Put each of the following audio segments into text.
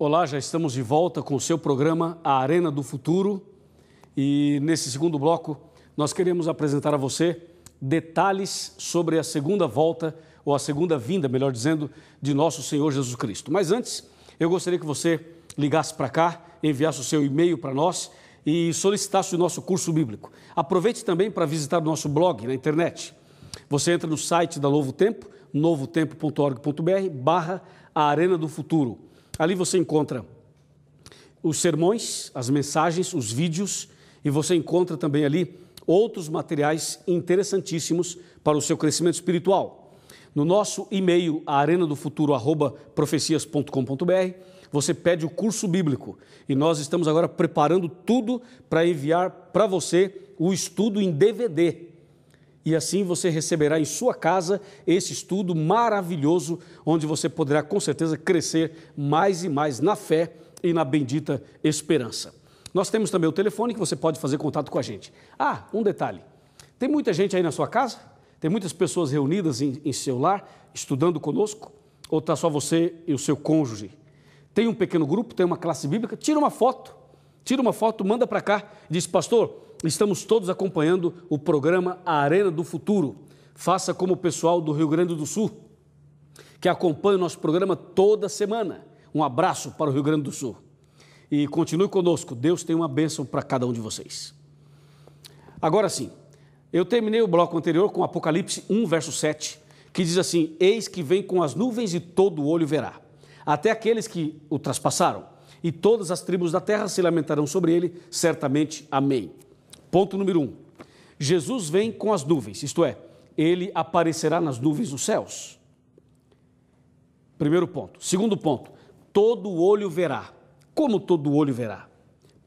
Olá, já estamos de volta com o seu programa A Arena do Futuro. E nesse segundo bloco, nós queremos apresentar a você detalhes sobre a segunda volta, ou a segunda vinda, melhor dizendo, de nosso Senhor Jesus Cristo. Mas antes, eu gostaria que você ligasse para cá, enviasse o seu e-mail para nós e solicitasse o nosso curso bíblico. Aproveite também para visitar o nosso blog na internet. Você entra no site da Novo Tempo, novotempo.org.br barra Arena do Futuro. Ali você encontra os sermões, as mensagens, os vídeos e você encontra também ali outros materiais interessantíssimos para o seu crescimento espiritual. No nosso e-mail, arenadofuturo@profecias.com.br, você pede o curso bíblico e nós estamos agora preparando tudo para enviar para você o estudo em DVD e assim você receberá em sua casa esse estudo maravilhoso, onde você poderá com certeza crescer mais e mais na fé e na bendita esperança. Nós temos também o telefone que você pode fazer contato com a gente. Ah, um detalhe: tem muita gente aí na sua casa? Tem muitas pessoas reunidas em, em seu lar, estudando conosco? Ou está só você e o seu cônjuge? Tem um pequeno grupo, tem uma classe bíblica? Tira uma foto Tira uma foto, manda para cá. Diz, pastor, estamos todos acompanhando o programa A Arena do Futuro. Faça como o pessoal do Rio Grande do Sul, que acompanha o nosso programa toda semana. Um abraço para o Rio Grande do Sul. E continue conosco. Deus tem uma bênção para cada um de vocês. Agora sim, eu terminei o bloco anterior com Apocalipse 1, verso 7, que diz assim: Eis que vem com as nuvens e todo o olho verá, até aqueles que o traspassaram e todas as tribos da terra se lamentarão sobre ele, certamente. Amém. Ponto número 1. Um, Jesus vem com as nuvens, isto é, ele aparecerá nas nuvens dos céus. Primeiro ponto. Segundo ponto, todo olho verá. Como todo olho verá?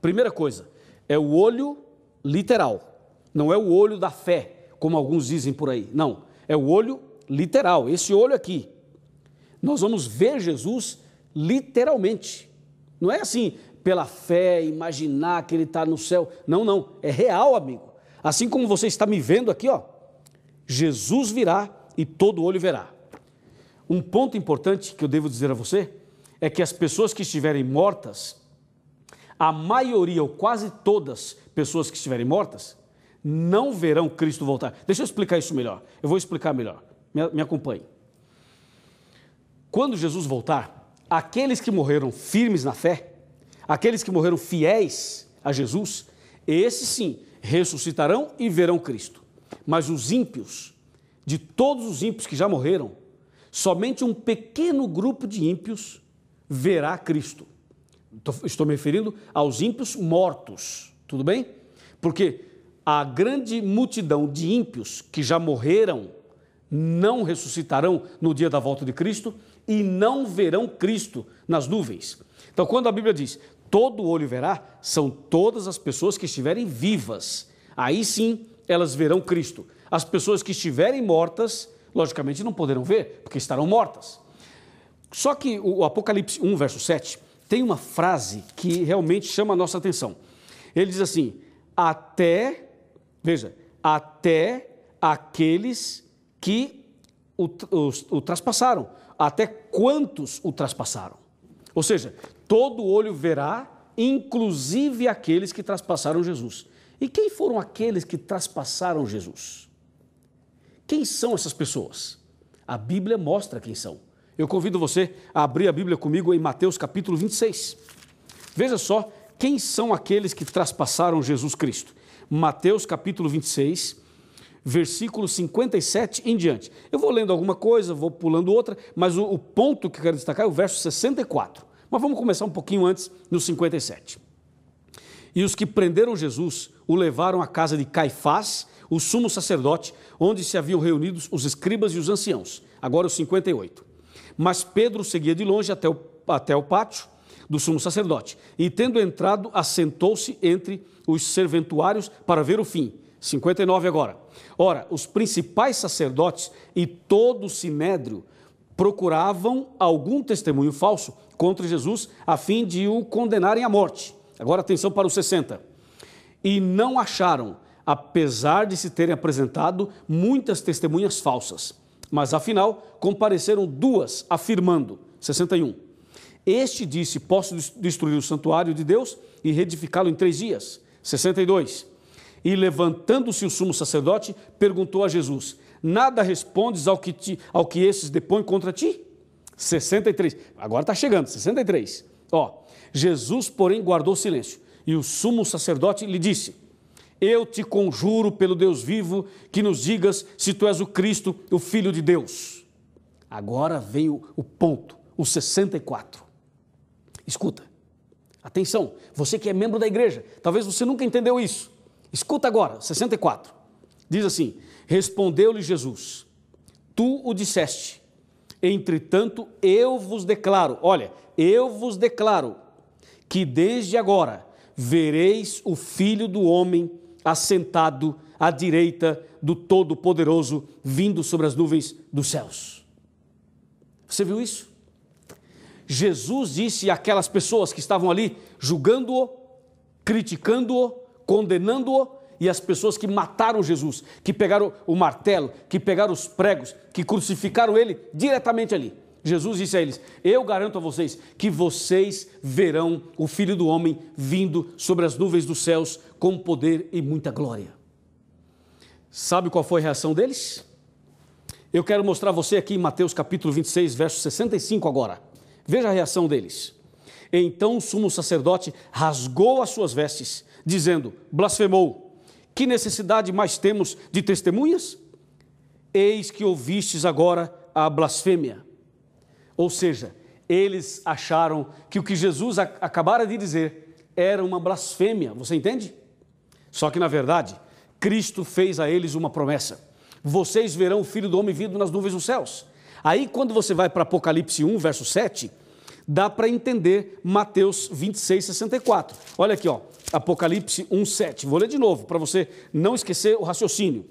Primeira coisa, é o olho literal. Não é o olho da fé, como alguns dizem por aí. Não, é o olho literal, esse olho aqui. Nós vamos ver Jesus literalmente. Não é assim, pela fé, imaginar que ele está no céu. Não, não. É real, amigo. Assim como você está me vendo aqui, ó. Jesus virá e todo olho verá. Um ponto importante que eu devo dizer a você é que as pessoas que estiverem mortas, a maioria ou quase todas pessoas que estiverem mortas, não verão Cristo voltar. Deixa eu explicar isso melhor. Eu vou explicar melhor. Me, me acompanhe. Quando Jesus voltar, aqueles que morreram firmes na fé, aqueles que morreram fiéis a Jesus, esses sim ressuscitarão e verão Cristo. Mas os ímpios, de todos os ímpios que já morreram, somente um pequeno grupo de ímpios verá Cristo. Estou me referindo aos ímpios mortos, tudo bem? Porque a grande multidão de ímpios que já morreram não ressuscitarão no dia da volta de Cristo, e não verão Cristo nas nuvens. Então, quando a Bíblia diz todo olho verá, são todas as pessoas que estiverem vivas. Aí sim elas verão Cristo. As pessoas que estiverem mortas, logicamente não poderão ver, porque estarão mortas. Só que o Apocalipse 1, verso 7, tem uma frase que realmente chama a nossa atenção. Ele diz assim: até, veja, até aqueles que o, os, o traspassaram até quantos o traspassaram. Ou seja, todo olho verá, inclusive aqueles que traspassaram Jesus. E quem foram aqueles que traspassaram Jesus? Quem são essas pessoas? A Bíblia mostra quem são. Eu convido você a abrir a Bíblia comigo em Mateus capítulo 26. Veja só quem são aqueles que traspassaram Jesus Cristo. Mateus capítulo 26, versículo 57 em diante. Eu vou lendo alguma coisa, vou pulando outra, mas o, o ponto que eu quero destacar é o verso 64. Mas vamos começar um pouquinho antes, no 57. E os que prenderam Jesus o levaram à casa de Caifás, o sumo sacerdote, onde se haviam reunidos os escribas e os anciãos. Agora o 58. Mas Pedro seguia de longe até o, até o pátio do sumo sacerdote. E tendo entrado, assentou-se entre os serventuários para ver o fim. 59 agora. Ora, os principais sacerdotes e todo o sinédrio procuravam algum testemunho falso contra Jesus a fim de o condenarem à morte. Agora atenção para o 60. E não acharam, apesar de se terem apresentado muitas testemunhas falsas. Mas afinal, compareceram duas afirmando: 61. Este disse: Posso destruir o santuário de Deus e reedificá-lo em três dias. 62. E levantando-se o sumo sacerdote, perguntou a Jesus: Nada respondes ao que, ao que esses depõem contra ti? 63. Agora está chegando, 63. Ó, Jesus, porém, guardou silêncio. E o sumo sacerdote lhe disse: Eu te conjuro pelo Deus vivo que nos digas se tu és o Cristo, o Filho de Deus. Agora vem o ponto, o 64. Escuta, atenção, você que é membro da igreja, talvez você nunca entendeu isso. Escuta agora, 64. Diz assim: Respondeu-lhe Jesus: Tu o disseste. Entretanto, eu vos declaro, olha, eu vos declaro que desde agora vereis o Filho do homem assentado à direita do Todo-Poderoso, vindo sobre as nuvens dos céus. Você viu isso? Jesus disse àquelas pessoas que estavam ali julgando-o, criticando-o, condenando-o e as pessoas que mataram Jesus, que pegaram o martelo, que pegaram os pregos, que crucificaram ele diretamente ali. Jesus disse a eles: Eu garanto a vocês que vocês verão o Filho do Homem vindo sobre as nuvens dos céus com poder e muita glória. Sabe qual foi a reação deles? Eu quero mostrar a você aqui em Mateus capítulo 26, verso 65 agora. Veja a reação deles. Então o sumo sacerdote rasgou as suas vestes dizendo: blasfemou. Que necessidade mais temos de testemunhas? Eis que ouvistes agora a blasfêmia. Ou seja, eles acharam que o que Jesus acabara de dizer era uma blasfêmia, você entende? Só que, na verdade, Cristo fez a eles uma promessa: vocês verão o Filho do Homem vindo nas nuvens dos céus. Aí, quando você vai para Apocalipse 1, verso 7, dá para entender Mateus 26, 64. Olha aqui, ó, Apocalipse 1, 7. Vou ler de novo para você não esquecer o raciocínio.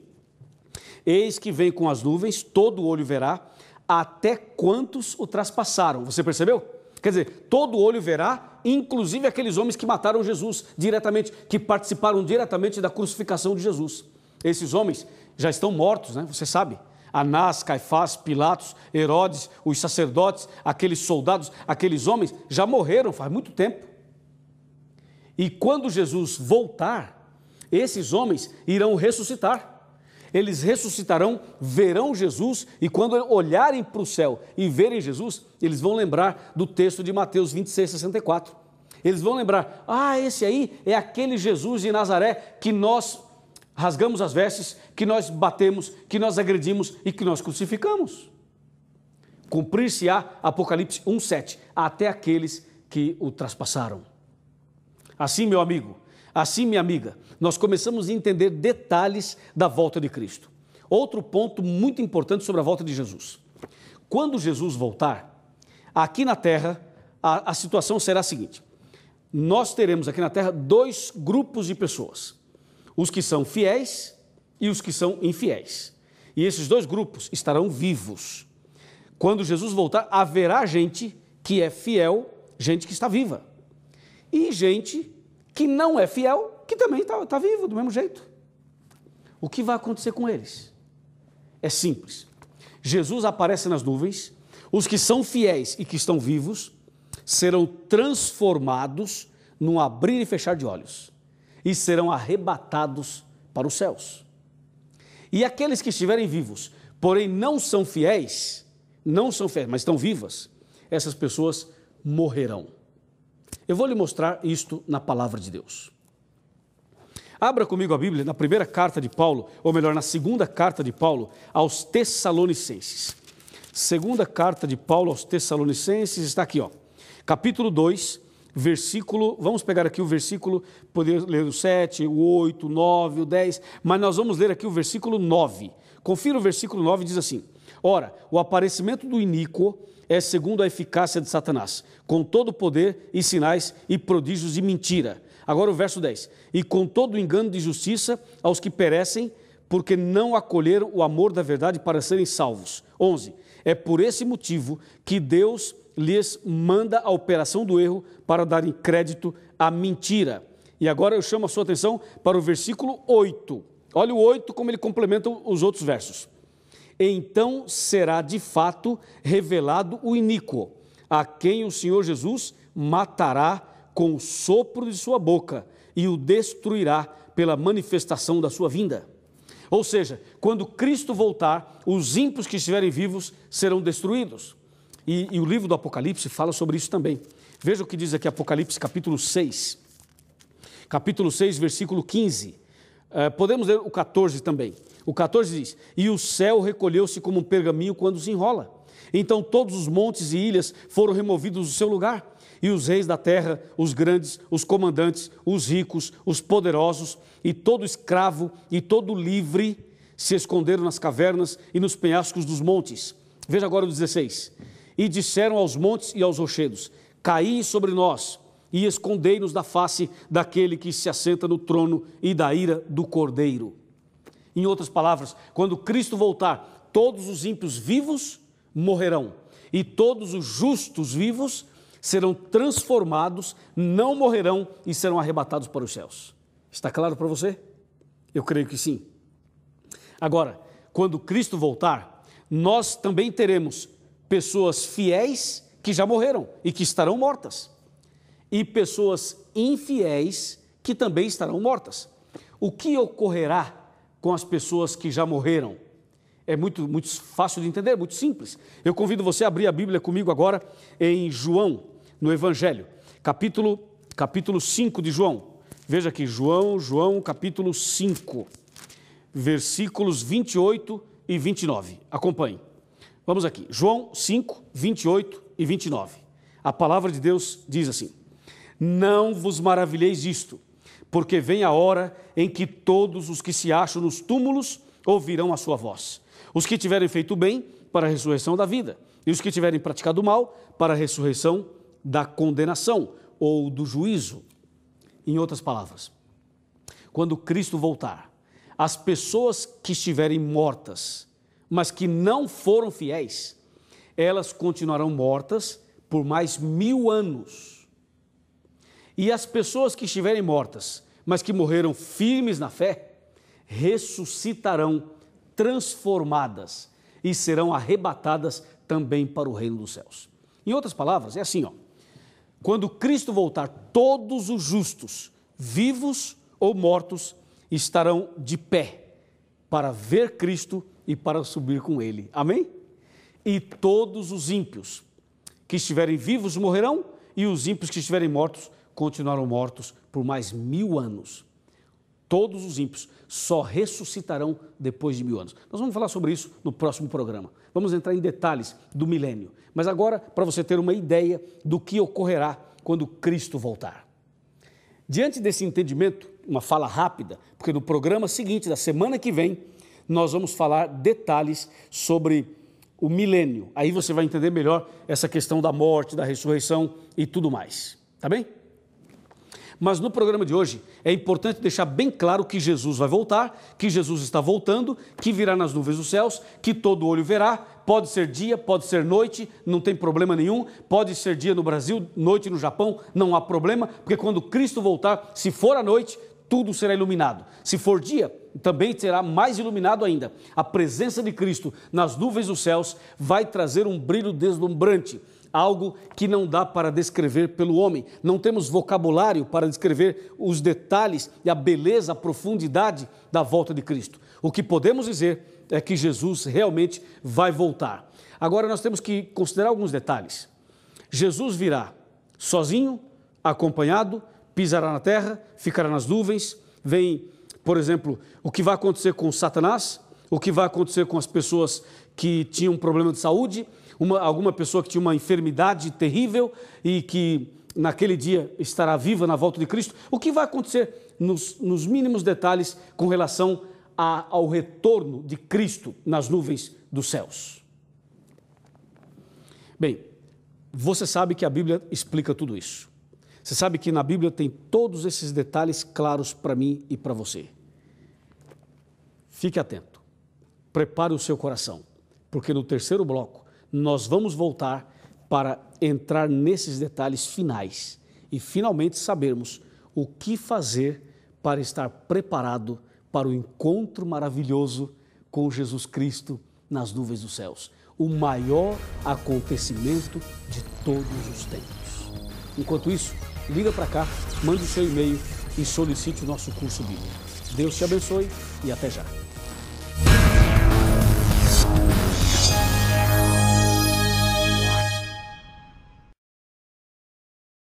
Eis que vem com as nuvens, todo olho verá, até quantos o traspassaram. Você percebeu? Quer dizer, todo olho verá, inclusive aqueles homens que mataram Jesus diretamente, que participaram diretamente da crucificação de Jesus. Esses homens já estão mortos, né? Você sabe. Anás, Caifás, Pilatos, Herodes, os sacerdotes, aqueles soldados, aqueles homens, já morreram faz muito tempo. E quando Jesus voltar, esses homens irão ressuscitar. Eles ressuscitarão, verão Jesus, e quando olharem para o céu e verem Jesus, eles vão lembrar do texto de Mateus 26, 64. Eles vão lembrar: ah, esse aí é aquele Jesus de Nazaré que nós rasgamos as vestes, que nós batemos, que nós agredimos e que nós crucificamos. Cumprir-se-á Apocalipse 1,7, até aqueles que o traspassaram. Assim, meu amigo, assim, minha amiga, nós começamos a entender detalhes da volta de Cristo. Outro ponto muito importante sobre a volta de Jesus. Quando Jesus voltar, aqui na terra, a, a situação será a seguinte: nós teremos aqui na terra dois grupos de pessoas os que são fiéis e os que são infiéis. E esses dois grupos estarão vivos. Quando Jesus voltar, haverá gente que é fiel, gente que está viva. E gente que não é fiel, que também está, está vivo, do mesmo jeito. O que vai acontecer com eles? É simples. Jesus aparece nas nuvens, os que são fiéis e que estão vivos serão transformados num abrir e fechar de olhos e serão arrebatados para os céus. E aqueles que estiverem vivos, porém não são fiéis, não são fiéis, mas estão vivas, essas pessoas morrerão. Eu vou lhe mostrar isto na palavra de Deus. Abra comigo a Bíblia na primeira carta de Paulo, ou melhor, na segunda carta de Paulo aos Tessalonicenses. Segunda carta de Paulo aos Tessalonicenses está aqui, ó. Capítulo 2, versículo, vamos pegar aqui o versículo, poder ler o 7, o 8, o 9, o 10, mas nós vamos ler aqui o versículo 9. Confira o versículo 9, diz assim: Ora, o aparecimento do iníquo é segundo a eficácia de Satanás, com todo poder e sinais e prodígios de mentira. Agora o verso 10: E com todo engano de justiça aos que perecem, porque não acolheram o amor da verdade para serem salvos. 11: É por esse motivo que Deus lhes manda a operação do erro para darem crédito à mentira. E agora eu chamo a sua atenção para o versículo 8. Olha o 8 como ele complementa os outros versos. Então será de fato revelado o iníquo, a quem o Senhor Jesus matará com o sopro de sua boca e o destruirá pela manifestação da sua vinda. Ou seja, quando Cristo voltar, os ímpios que estiverem vivos serão destruídos. E, e o livro do Apocalipse fala sobre isso também. Veja o que diz aqui Apocalipse capítulo 6. Capítulo 6, versículo 15. Uh, eh, podemos ler o 14 também. O 14 diz: E o céu recolheu-se como um pergaminho quando se enrola. Então todos os montes e ilhas foram removidos do seu lugar, e os reis da terra, os grandes, os comandantes, os ricos, os poderosos, e todo escravo e todo livre se esconderam nas cavernas e nos penhascos dos montes. Veja agora o 16. E disseram aos montes e aos rochedos: Caí sobre nós e escondei-nos da face daquele que se assenta no trono e da ira do cordeiro. Em outras palavras, quando Cristo voltar, todos os ímpios vivos morrerão e todos os justos vivos serão transformados, não morrerão e serão arrebatados para os céus. Está claro para você? Eu creio que sim. Agora, quando Cristo voltar, nós também teremos pessoas fiéis que já morreram e que estarão mortas, e pessoas infiéis que também estarão mortas. O que ocorrerá com as pessoas que já morreram? É muito, muito fácil de entender, muito simples. Eu convido você a abrir a Bíblia comigo agora em João, no Evangelho, capítulo, capítulo 5 de João. Veja aqui, João, João, capítulo 5, versículos 28 e 29. Acompanhe. Vamos aqui, João 5, 28 e 29. A palavra de Deus diz assim: Não vos maravilheis disto, porque vem a hora em que todos os que se acham nos túmulos ouvirão a sua voz. Os que tiverem feito bem, para a ressurreição da vida, e os que tiverem praticado mal, para a ressurreição da condenação ou do juízo. Em outras palavras, quando Cristo voltar, as pessoas que estiverem mortas, mas que não foram fiéis, elas continuarão mortas por mais mil anos. E as pessoas que estiverem mortas, mas que morreram firmes na fé, ressuscitarão transformadas e serão arrebatadas também para o reino dos céus. Em outras palavras, é assim, ó. Quando Cristo voltar, todos os justos, vivos ou mortos, estarão de pé para ver Cristo e para subir com ele. Amém? E todos os ímpios que estiverem vivos morrerão, e os ímpios que estiverem mortos continuarão mortos por mais mil anos. Todos os ímpios só ressuscitarão depois de mil anos. Nós vamos falar sobre isso no próximo programa. Vamos entrar em detalhes do milênio. Mas agora, para você ter uma ideia do que ocorrerá quando Cristo voltar. Diante desse entendimento, uma fala rápida, porque no programa seguinte, da semana que vem, nós vamos falar detalhes sobre o milênio. Aí você vai entender melhor essa questão da morte, da ressurreição e tudo mais. Tá bem? Mas no programa de hoje é importante deixar bem claro que Jesus vai voltar, que Jesus está voltando, que virá nas nuvens dos céus, que todo olho verá. Pode ser dia, pode ser noite, não tem problema nenhum. Pode ser dia no Brasil, noite no Japão, não há problema, porque quando Cristo voltar, se for à noite, tudo será iluminado. Se for dia, também será mais iluminado ainda. A presença de Cristo nas nuvens dos céus vai trazer um brilho deslumbrante, algo que não dá para descrever pelo homem. Não temos vocabulário para descrever os detalhes e a beleza, a profundidade da volta de Cristo. O que podemos dizer é que Jesus realmente vai voltar. Agora nós temos que considerar alguns detalhes. Jesus virá sozinho, acompanhado pisará na terra, ficará nas nuvens. Vem, por exemplo, o que vai acontecer com Satanás, o que vai acontecer com as pessoas que tinham um problema de saúde, uma, alguma pessoa que tinha uma enfermidade terrível e que naquele dia estará viva na volta de Cristo. O que vai acontecer nos, nos mínimos detalhes com relação a, ao retorno de Cristo nas nuvens dos céus? Bem, você sabe que a Bíblia explica tudo isso. Você sabe que na Bíblia tem todos esses detalhes claros para mim e para você. Fique atento. Prepare o seu coração, porque no terceiro bloco nós vamos voltar para entrar nesses detalhes finais e finalmente sabermos o que fazer para estar preparado para o encontro maravilhoso com Jesus Cristo nas nuvens dos céus, o maior acontecimento de todos os tempos. Enquanto isso, liga para cá, mande seu e-mail e solicite o nosso curso bíblico. Deus te abençoe e até já.